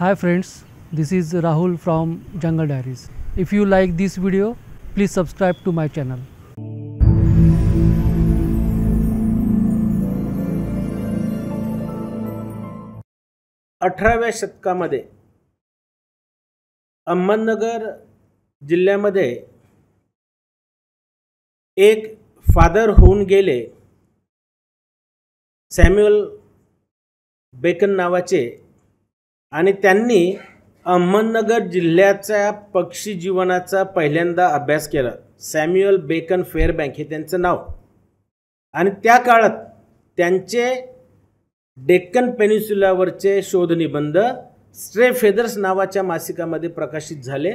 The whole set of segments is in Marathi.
high friends this is Rahul from jungle diaries if you like this video please subscribe to my channel अठराव्या शतकामध्ये अहमदनगर जिल्ह्यामध्ये एक फादर होऊन गेले सॅम्युअल बेकन नावाचे आणि त्यांनी अहमदनगर जिल्ह्याच्या पक्षी जीवनाचा पहिल्यांदा अभ्यास केला सॅम्युअल बेकन फेअर बँक हे त्यांचं नाव आणि त्या काळात त्यांचे डेक्कन पेन्युसुलावरचे शोधनिबंध स्ट्रे फेदर्स नावाच्या मासिकामध्ये प्रकाशित झाले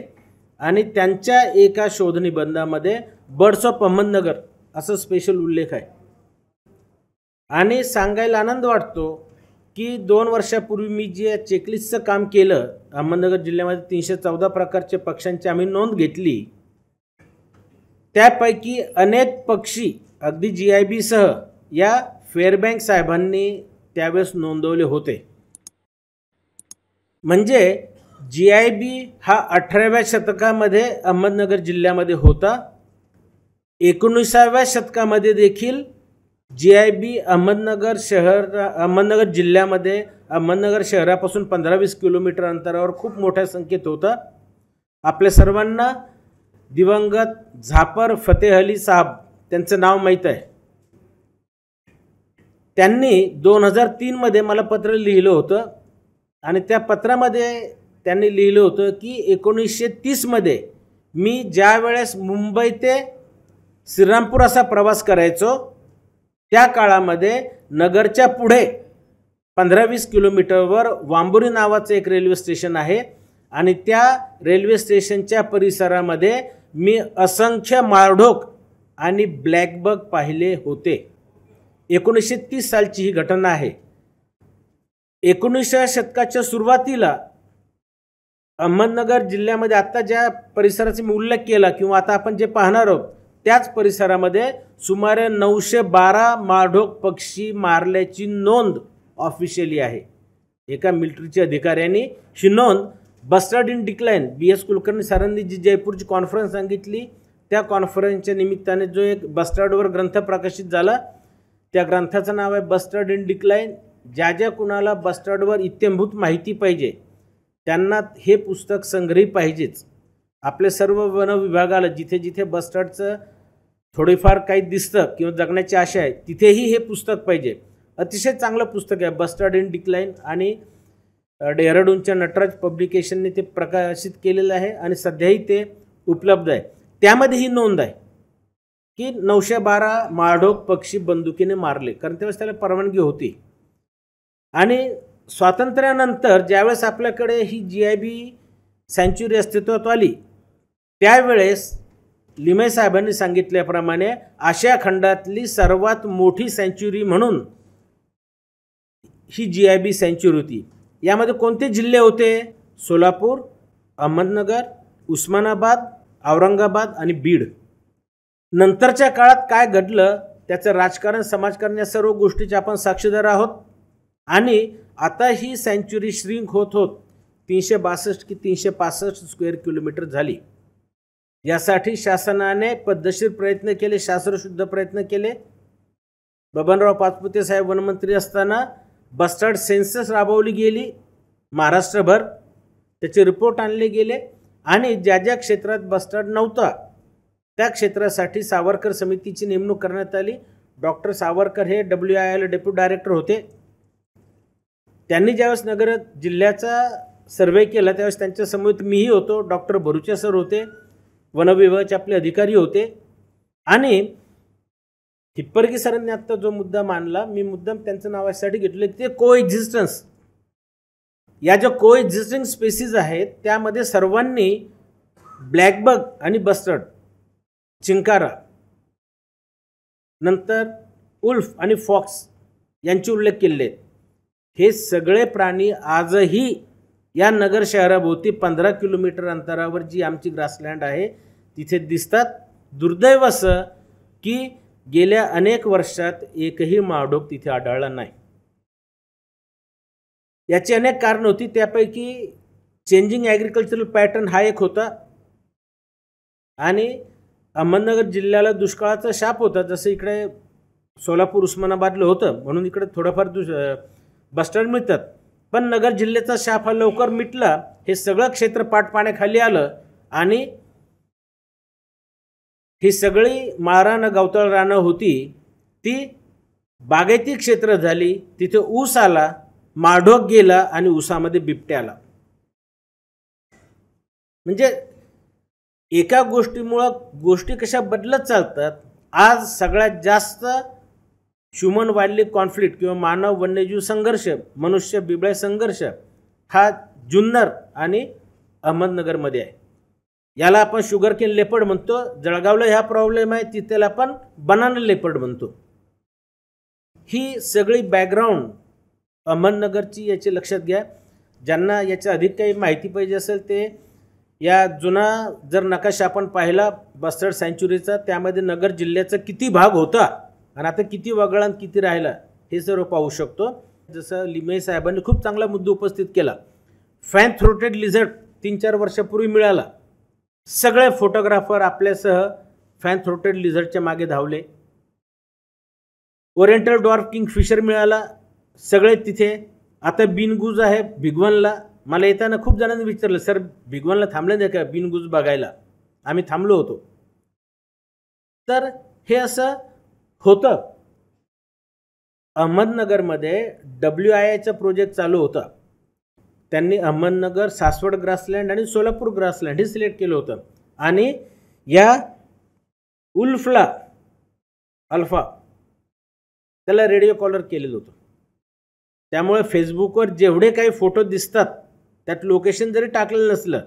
आणि त्यांच्या एका शोधनिबंधामध्ये बर्ड्स ऑफ अहमदनगर असं स्पेशल उल्लेख आहे आणि सांगायला आनंद वाटतो की दोन वर्षापूर्वी मी जे चेकलिस्टचं काम केलं अहमदनगर जिल्ह्यामध्ये तीनशे चौदा प्रकारच्या पक्ष्यांची आम्ही नोंद घेतली त्यापैकी अनेक पक्षी अगदी जी आय बीसह या फेअरबँक साहेबांनी त्यावेळेस नोंदवले होते म्हणजे जी आय बी हा अठराव्या शतकामध्ये अहमदनगर जिल्ह्यामध्ये होता एकोणीसाव्या शतकामध्ये देखील जी आय बी अहमदनगर शहर अहमदनगर जिल्ह्यामध्ये अहमदनगर शहरापासून पंधरा वीस किलोमीटर अंतरावर खूप मोठ्या संख्येत होतं आपल्या सर्वांना दिवंगत झापर फतेह अली साहब त्यांचं नाव माहीत आहे त्यांनी दोन हजार तीनमध्ये मला पत्र लिहिलं होतं आणि त्या पत्रामध्ये त्यांनी लिहिलं होतं की एकोणीसशे तीसमध्ये मी ज्या वेळेस मुंबई ते श्रीरामपूर असा प्रवास करायचो त्या काळामध्ये नगरच्या पुढे पंधरा वीस किलोमीटरवर वांबुरी नावाचं एक रेल्वे स्टेशन आहे आणि त्या रेल्वे स्टेशनच्या परिसरामध्ये मी असंख्य माळढोक आणि ब्लॅकबग पाहिले होते एकोणीसशे तीस सालची ही घटना आहे एकोणीसशे शतकाच्या सुरुवातीला अहमदनगर जिल्ह्यामध्ये आत्ता ज्या परिसराचा मी उल्लेख केला किंवा आता आपण जे पाहणार आहोत त्याच परिसरामध्ये सुमारे नऊशे बारा माढोक पक्षी मारल्याची नोंद ऑफिशियली आहे एका मिलिटरीच्या अधिकाऱ्यांनी ही नोंद bustard in decline B S Kulkarni सरांनी जी जयपूरची कॉन्फरन्स सांगितली त्या कॉन्फरन्सच्या निमित्ताने जो एक बस्टर्डवर ग्रंथ प्रकाशित झाला त्या ग्रंथाचं नाव आहे बस्टर्ड इन डिक्लाइन ज्या ज्या कुणाला बस्टर्डवर इत्यंभूत माहिती पाहिजे त्यांना हे पुस्तक संग्रही पाहिजेच आपल्या सर्व वन विभागाला जिथे जिथे बस्टर्डचं थोडीफार काही दिसतं किंवा जगण्याची आशा आहे तिथेही हे पुस्तक पाहिजे अतिशय चांगलं पुस्तक आहे बस्टर्ड इन डिक्लाईन आणि डेहराडूनच्या नटराज पब्लिकेशनने ते प्रकाशित केलेलं आहे आणि सध्याही ते उपलब्ध आहे त्यामध्ये ही नोंद आहे की नऊशे बारा माळढोक पक्षी बंदुकीने मारले कारण त्यावेळेस त्याला परवानगी होती आणि स्वातंत्र्यानंतर ज्यावेळेस आपल्याकडे ही जी आय बी सँच्युरी अस्तित्वात आली त्यावेळेस लिमे साहेबांनी सांगितल्याप्रमाणे आशिया खंडातली सर्वात मोठी सेंच्युरी म्हणून ही जी आय बी सेंच्युरी होती यामध्ये कोणते जिल्हे होते सोलापूर अहमदनगर उस्मानाबाद औरंगाबाद आणि बीड नंतरच्या काळात काय घडलं त्याचं राजकारण समाजकारण या सर्व गोष्टीचे आपण साक्षीदार आहोत आणि आता ही सेंच्युरी श्रिंक होत होत तीनशे बासष्ट की तीनशे पासष्ट स्क्वेअर किलोमीटर झाली यासाठी शासनाने पद्धतशीर प्रयत्न केले शास्त्रशुद्ध प्रयत्न केले बबनराव पाचपुते साहेब वनमंत्री असताना बस्टर्ड सेन्सस राबवली गेली महाराष्ट्रभर त्याचे रिपोर्ट आणले गेले आणि ज्या ज्या क्षेत्रात बस्टर्ड नव्हता त्या क्षेत्रासाठी सावरकर समितीची नेमणूक करण्यात आली डॉक्टर सावरकर हे W I L deputy director होते त्यांनी ज्यावेळेस नगर जिल्ह्याचा सर्वे केला त्यावेळेस त्यांच्यासमोर मीही होतो डॉक्टर भरुचे सर होते वनविभागाचे आपले अधिकारी होते आणि हिप्परगी सरांनी आत्ता जो मुद्दा मांडला मी मुद्दाम त्यांचं नावासाठी यासाठी घेतलं ते को एक्झिस्टन्स या ज्या को एक्झिस्टिंग स्पेसीज आहेत त्यामध्ये सर्वांनी ब्लॅकबग आणि बस्टर्ड चिंकारा नंतर उल्फ आणि फॉक्स यांचे उल्लेख केले हे सगळे प्राणी आजही या नगर शहराभोवती पंधरा किलोमीटर अंतरावर जी आमची ग्रासलँड आहे तिथे दिसतात दुर्दैव असं की गेल्या अनेक वर्षात एकही मावडोक तिथे आढळला नाही याची अनेक कारणं होती त्यापैकी चेंजिंग ॲग्रिकल्चरल पॅटर्न हा एक होता आणि अहमदनगर जिल्ह्याला दुष्काळाचा शाप होता जसं इकडे सोलापूर उस्मानाबादलं होतं म्हणून इकडे थोडंफार दुष बस्टँड मिळतात पण नगर जिल्ह्याचा शाप हा लवकर मिटला हे सगळं क्षेत्र पाठपाण्याखाली आलं आणि ही सगळी माळरानं गवताळ रानं होती ती बागायती क्षेत्र झाली तिथे ऊस आला माढोक गेला आणि ऊसामध्ये बिबट्या आला म्हणजे एका गोष्टीमुळं गोष्टी कशा बदलत चालतात आज सगळ्यात जास्त ह्युमन वाईल्डली कॉन्फ्लिक्ट किंवा मानव वन्यजीव संघर्ष मनुष्य बिबळे संघर्ष हा जुन्नर आणि अहमदनगरमध्ये आहे याला आपण शुगर केन लेपर्ड म्हणतो जळगावला ह्या प्रॉब्लेम आहे तिथेला आपण बनाना लेपर्ड म्हणतो ही सगळी बॅकग्राऊंड अहमदनगरची याची लक्षात घ्या ज्यांना याच्या अधिक काही माहिती पाहिजे असेल ते या जुना जर नकाशा आपण पाहिला बस्टर्ड सँच्युरीचा त्यामध्ये नगर जिल्ह्याचा किती भाग होता आणि आता किती वगळा किती राहिला हे सर्व पाहू शकतो जसं लिमे साहेबांनी खूप चांगला मुद्दा उपस्थित केला फॅन थ्रोटेड लिझर्ट तीन चार वर्षापूर्वी मिळाला सगळे फोटोग्राफर आपल्यासह फॅन थ्रोटेड लिझर्डच्या मागे धावले ओरिएंटल डॉर्फ किंग फिशर मिळाला सगळे तिथे आता बिनगुज आहे भिगवनला मला येताना खूप जणांनी विचारलं सर भिगवानला थांबले नाही का बिनगुज बघायला आम्ही थांबलो होतो तर हे असं होतं अहमदनगरमध्ये डब्ल्यू आय आयचं प्रोजेक्ट चालू होता त्यांनी अहमदनगर सासवड ग्रासलँड आणि सोलापूर ग्रासलँड हे सिलेक्ट केलं होतं आणि या उल्फला अल्फा त्याला रेडिओ कॉलर केलेलं होतं त्यामुळे फेसबुकवर जेवढे काही फोटो दिसतात त्यात लोकेशन जरी टाकलेलं नसलं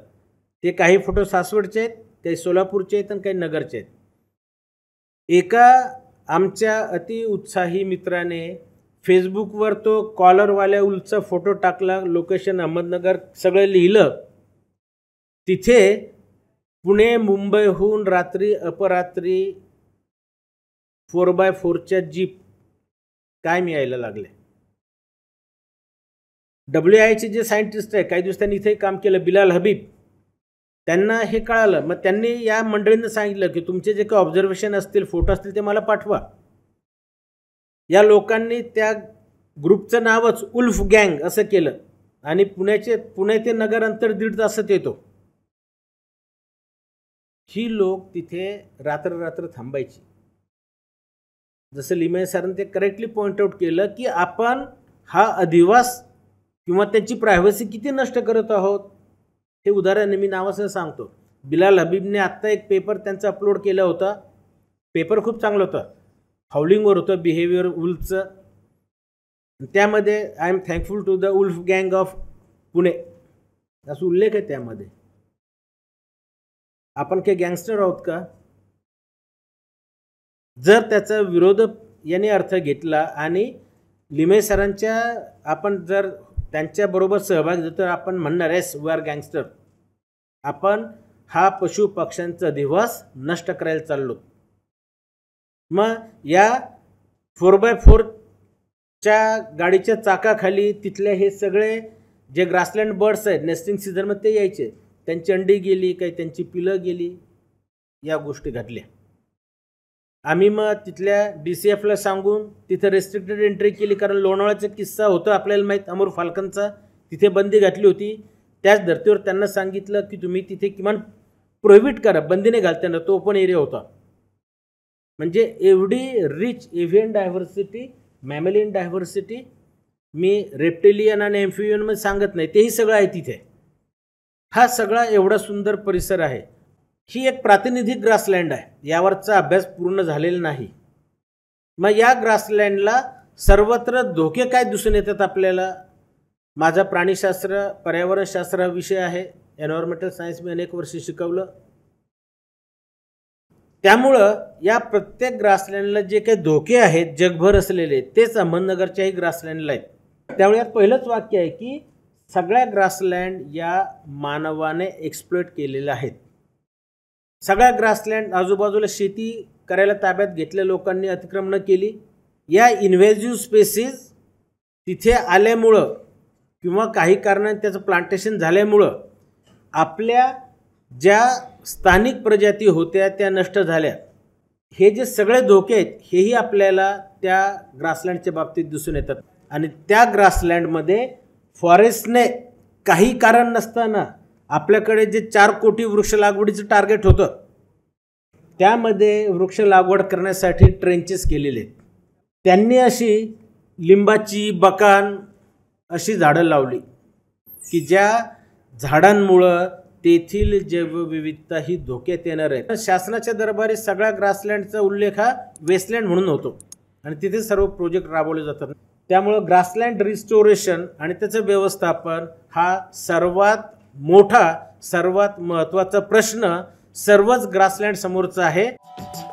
ते काही फोटो सासवडचे आहेत काही सोलापूरचे आहेत आणि काही नगरचे आहेत एका आमच्या अतिउत्साही मित्राने फेसबुकवर तो कॉलरवाल्या उलचा फोटो टाकला लोकेशन अहमदनगर सगळं लिहिलं तिथे पुणे मुंबईहून रात्री अपरात्री फोर बाय फोरच्या जीप काय मिळायला लागले डब्ल्यू आयचे जे सायंटिस्ट आहे काही दिवस त्यांनी इथे काम केलं बिलाल हबीब त्यांना हे कळालं मग त्यांनी या मंडळींना सांगितलं की तुमचे जे काही ऑब्झर्वेशन असतील फोटो असतील ते मला पाठवा या लोकांनी त्या ग्रुपचं नावच उल्फ गँग असं केलं आणि पुण्याचे पुणे ते नगर अंतर दीड तासात येतो ही लोक तिथे रात्र रात्र थांबायची जसं लिमे सरन ते करेक्टली पॉइंट आउट केलं की आपण हा अधिवास किंवा त्यांची प्रायव्हसी किती नष्ट करत आहोत हे उदाहरण मी नावासह सांगतो बिलाल हबीबने आत्ता एक पेपर त्यांचा अपलोड केला होता पेपर खूप चांगला होता हाऊलिंगवर होतं बिहेवियर उल्फचं त्यामध्ये I am thankful to the wolf गँग ऑफ पुणे असा उल्लेख आहे त्यामध्ये आपण काही गँगस्टर आहोत का जर त्याचा विरोध याने अर्थ घेतला आणि लिमे सरांच्या आपण जर त्यांच्याबरोबर सहभाग देतो तर आपण म्हणणार एस वी आर गँगस्टर आपण हा पशु पक्ष्यांचा दिवस नष्ट करायला चाललो मग या फोर बाय फोरच्या गाडीच्या चाकाखाली तिथले हे सगळे जे ग्रासलँड बर्ड्स आहेत नेस्टिंग सीझनमध्ये ते यायचे त्यांची अंडी गेली काही त्यांची पिलं गेली या गोष्टी घडल्या आम्ही मग तिथल्या डी सी एफला सांगून तिथं रेस्ट्रिक्टेड एंट्री केली कारण लोणावळ्याचा किस्सा होता आपल्याला माहीत अमोर फाल्कनचा तिथे बंदी घातली होती त्याच धर्तीवर त्यांना सांगितलं की तुम्ही तिथे किमान प्रोहिबिट करा बंदी नाही घालताना तो पण एरिया होता म्हणजे एवढी rich avian diversity mammalian diversity मी रेप्टेलियन आणि मध्ये सांगत नाही तेही सगळं आहे तिथे हा सगळा एवढा सुंदर परिसर आहे ही एक प्रातिनिधिक ग्रासलँड आहे यावरचा अभ्यास पूर्ण झालेला नाही मग या ग्रासलँडला सर्वत्र धोके काय दिसून येतात आपल्याला माझा प्राणीशास्त्र पर्यावरणशास्त्र हा विषय आहे एन्व्हायरमेंटल सायन्स मी अनेक वर्षे शिकवलं त्यामुळं या प्रत्येक ग्रासलँडला जे काही धोके आहेत जगभर असलेले तेच अहमदनगरच्याही ग्रासलँडला आहेत त्यामुळे यात पहिलंच वाक्य आहे की सगळ्या ग्रासलँड या मानवाने एक्सप्लोट केलेल्या आहेत सगळ्या ग्रासलँड आजूबाजूला शेती करायला ताब्यात घेतल्या लोकांनी अतिक्रमण केली या इन्व्हेजिव्ह स्पेसीज तिथे आल्यामुळं किंवा काही कारणाने त्याचं प्लांटेशन झाल्यामुळं आपल्या ज्या स्थानिक प्रजाती होत्या त्या नष्ट झाल्या हे जे सगळे धोके आहेत हेही आपल्याला त्या ग्रासलँडच्या बाबतीत दिसून येतात आणि त्या ग्रासलँडमध्ये फॉरेस्टने काही कारण नसताना आपल्याकडे जे चार कोटी वृक्ष लागवडीचं टार्गेट होतं त्यामध्ये वृक्ष लागवड करण्यासाठी ट्रेंचेस केलेले आहेत त्यांनी अशी लिंबाची बकान अशी झाडं लावली की ज्या झाडांमुळं तेथील जैवविविधता ही धोक्यात येणार आहे शासनाच्या दरबारी सगळा ग्रासलँडचा उल्लेख हा वेस्टलँड म्हणून होतो आणि तिथे सर्व प्रोजेक्ट राबवले जातात त्यामुळं ग्रासलँड रिस्टोरेशन आणि त्याचं व्यवस्थापन हा सर्वात मोठा सर्वात महत्त्वाचा प्रश्न सर्वच ग्रासलँड समोरचा आहे